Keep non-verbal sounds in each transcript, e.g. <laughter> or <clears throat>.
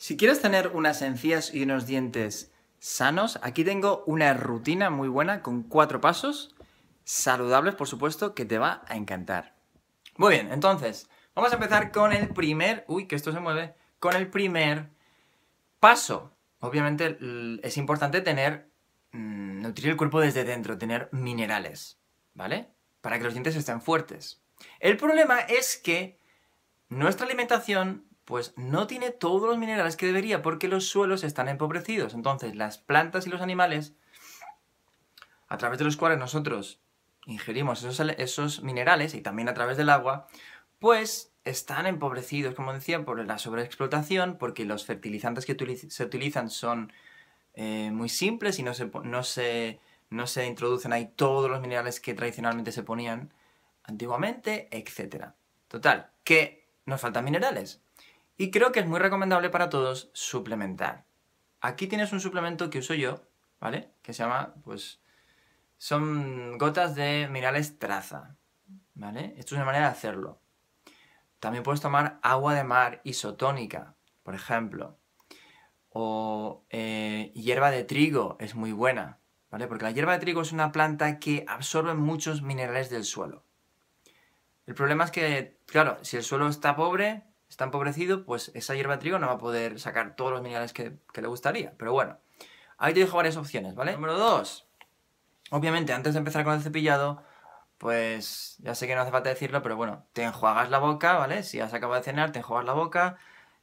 Si quieres tener unas encías y unos dientes sanos, aquí tengo una rutina muy buena con cuatro pasos saludables, por supuesto, que te va a encantar. Muy bien, entonces, vamos a empezar con el primer... Uy, que esto se mueve. Con el primer paso. Obviamente es importante tener... Mm, nutrir el cuerpo desde dentro, tener minerales, ¿vale? Para que los dientes estén fuertes. El problema es que nuestra alimentación pues no tiene todos los minerales que debería porque los suelos están empobrecidos. Entonces, las plantas y los animales, a través de los cuales nosotros ingerimos esos, minerales y también a través del agua, pues están empobrecidos, como decía, por la sobreexplotación, porque los fertilizantes que se utilizan son eh, muy simples y no se, no, se, no se introducen ahí todos los minerales que tradicionalmente se ponían antiguamente, etc. Total, que nos faltan minerales. Y creo que es muy recomendable para todos suplementar. Aquí tienes un suplemento que uso yo, ¿vale? Que se llama, pues, son gotas de minerales traza, ¿vale? Esto es una manera de hacerlo. También puedes tomar agua de mar isotónica, por ejemplo. O eh, hierba de trigo es muy buena, ¿vale? Porque la hierba de trigo es una planta que absorbe muchos minerales del suelo. El problema es que, claro, si el suelo está pobre, está empobrecido, pues esa hierba trigo no va a poder sacar todos los minerales que, le gustaría. Pero bueno, ahí te dejo varias opciones, ¿vale? Número 2. Obviamente, antes de empezar con el cepillado, pues ya sé que no hace falta decirlo, pero bueno, te enjuagas la boca, ¿vale? Si has acabado de cenar, te enjuagas la boca,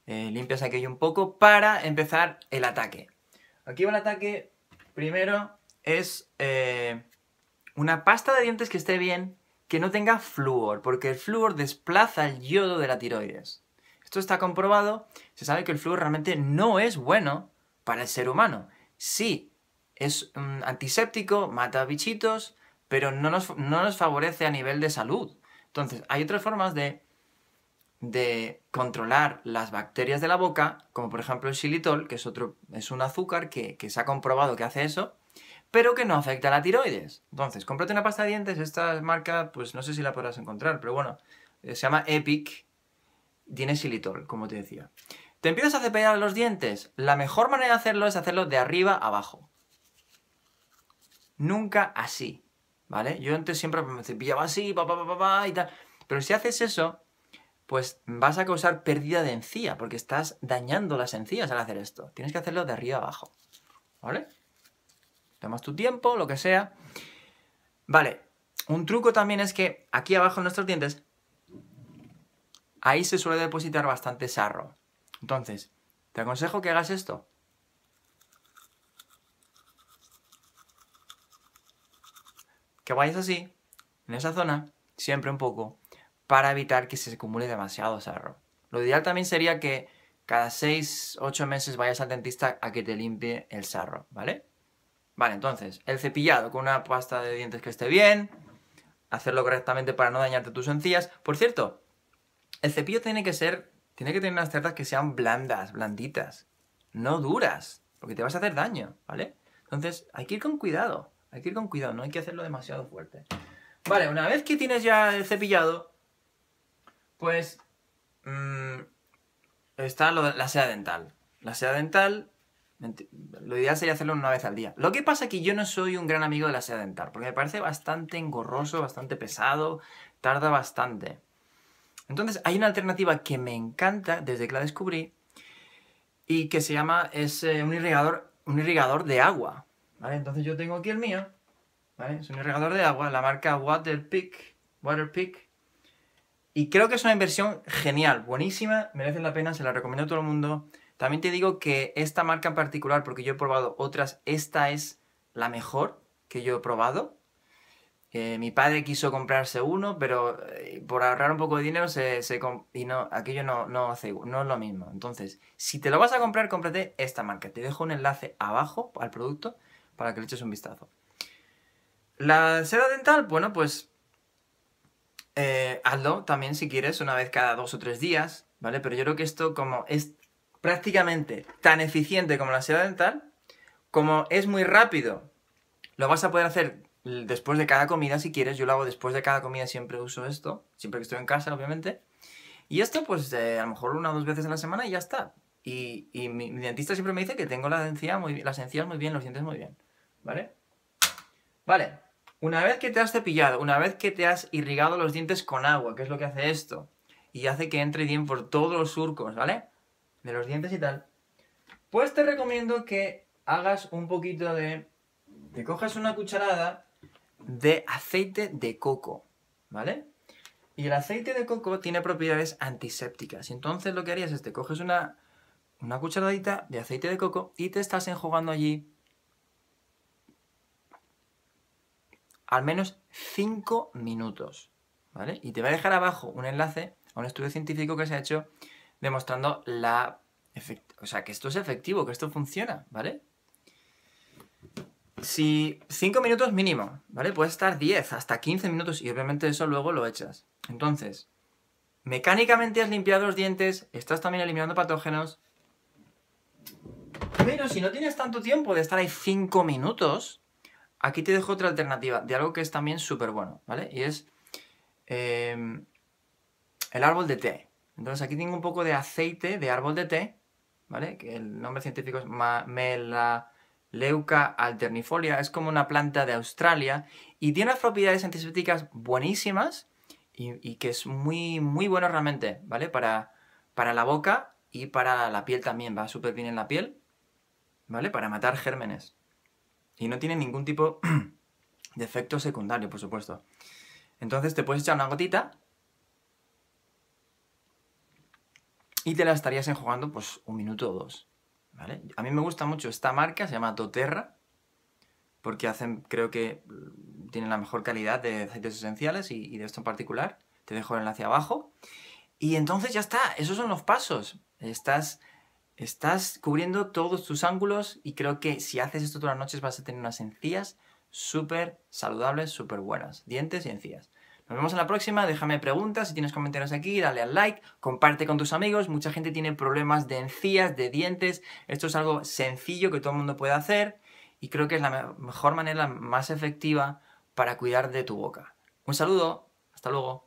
eh, limpias aquello un poco para empezar el ataque. Aquí va el ataque, primero es eh, una pasta de dientes que esté bien, que no tenga flúor, porque el flúor desplaza el yodo de la tiroides. Esto está comprobado, se sabe que el flúor realmente no es bueno para el ser humano. Sí, es mm, antiséptico, mata bichitos, pero no nos, no nos favorece a nivel de salud. Entonces, hay otras formas de, de controlar las bacterias de la boca, como por ejemplo el xilitol, que es, otro, es un azúcar que, que se ha comprobado que hace eso, pero que no afecta a la tiroides. Entonces, cómprate una pasta de dientes, esta marca, pues no sé si la podrás encontrar, pero bueno, eh, se llama Epic tiene xilitol, como te decía. ¿Te empiezas a cepillar los dientes? La mejor manera de hacerlo es hacerlo de arriba a abajo. Nunca así, ¿vale? Yo antes siempre me cepillaba así, pa, pa, pa, pa, y tal. Pero si haces eso, pues vas a causar pérdida de encía, porque estás dañando las encías al hacer esto. Tienes que hacerlo de arriba a abajo, ¿vale? Tomas tu tiempo, lo que sea. Vale, un truco también es que aquí abajo en nuestros dientes ahí se suele depositar bastante sarro. Entonces, te aconsejo que hagas esto. Que vayas así, en esa zona, siempre un poco, para evitar que se acumule demasiado sarro. Lo ideal también sería que cada 6, 8 meses vayas al dentista a que te limpie el sarro, ¿vale? Vale, entonces, el cepillado con una pasta de dientes que esté bien, hacerlo correctamente para no dañarte tus encías. Por cierto, el cepillo tiene que ser, tiene que tener unas cerdas que sean blandas, blanditas, no duras, porque te vas a hacer daño, ¿vale? Entonces hay que ir con cuidado, hay que ir con cuidado, no hay que hacerlo demasiado fuerte. Vale, una vez que tienes ya el cepillado, pues mm, está la seda dental. La seda dental, lo ideal sería hacerlo una vez al día. Lo que pasa es que yo no soy un gran amigo de la seda dental, porque me parece bastante engorroso, bastante pesado, tarda bastante. Entonces hay una alternativa que me encanta desde que la descubrí y que se llama, es eh, un, irrigador, un irrigador de agua, ¿vale? Entonces yo tengo aquí el mío, ¿vale? Es un irrigador de agua, la marca Waterpik, Waterpik, y creo que es una inversión genial, buenísima, merece la pena, se la recomiendo a todo el mundo. También te digo que esta marca en particular, porque yo he probado otras, esta es la mejor que yo he probado. Eh, mi padre quiso comprarse uno, pero eh, por ahorrar un poco de dinero y no, aquello no, es lo mismo. Entonces, si te lo vas a comprar, cómprate esta marca. Te dejo un enlace abajo al producto para que le eches un vistazo. La seda dental, bueno, pues eh, hazlo también si quieres una vez cada dos o tres días, ¿vale? Pero yo creo que esto como es prácticamente tan eficiente como la seda dental, como es muy rápido, lo vas a poder hacer después de cada comida, si quieres, yo lo hago después de cada comida, siempre uso esto, siempre que estoy en casa, obviamente. Y esto, pues eh, a lo mejor una o dos veces en la semana y ya está. Y, mi, dentista siempre me dice que tengo la muy, las encías muy bien, los dientes muy bien. ¿Vale? Vale. Una vez que te has cepillado, una vez que te has irrigado los dientes con agua, que es lo que hace esto, y hace que entre bien por todos los surcos, ¿vale? De los dientes y tal. Pues te recomiendo que hagas un poquito de... Te cojas una cucharada de aceite de coco, ¿vale? Y el aceite de coco tiene propiedades antisépticas. Entonces lo que harías es te coges una, una cucharadita de aceite de coco y te estás enjugando allí al menos 5 minutos, ¿vale? Y te va a dejar abajo un enlace a un estudio científico que se ha hecho demostrando la... o sea, que esto es efectivo, que esto funciona, ¿vale? Si 5 minutos mínimo, ¿vale? Puede estar 10, hasta 15 minutos y obviamente eso luego lo echas. Entonces, mecánicamente has limpiado los dientes, estás también eliminando patógenos. Pero si no tienes tanto tiempo de estar ahí 5 minutos, aquí te dejo otra alternativa de algo que es también súper bueno, ¿vale? Y es em, el árbol de té. Entonces aquí tengo un poco de aceite de árbol de té, ¿vale? Que el nombre científico es mela Leuca alternifolia es como una planta de Australia y tiene unas propiedades antisépticas buenísimas y, que es muy, muy bueno realmente, ¿vale? Para, para la boca y para la piel también, va súper bien en la piel, ¿vale? Para matar gérmenes. Y no tiene ningún tipo <clears throat> de efecto secundario, por supuesto. Entonces te puedes echar una gotita y te la estarías enjugando pues un minuto o dos. A mí me gusta mucho esta marca, se llama Toterra, porque hacen, creo que mm, tienen la mejor calidad de aceites esenciales y, de esto en particular. Te dejo el enlace abajo. Y entonces ya está, esos son los pasos. Estás, estás cubriendo todos tus ángulos y creo que si haces esto todas las noches vas a tener unas encías súper saludables, súper buenas. Dientes y encías. Nos vemos en la próxima, déjame preguntas, si tienes comentarios aquí, dale al like, comparte con tus amigos, mucha gente tiene problemas de encías, de dientes, esto es algo sencillo que todo el mundo puede hacer y creo que es la mejor manera más efectiva para cuidar de tu boca. Un saludo, hasta luego.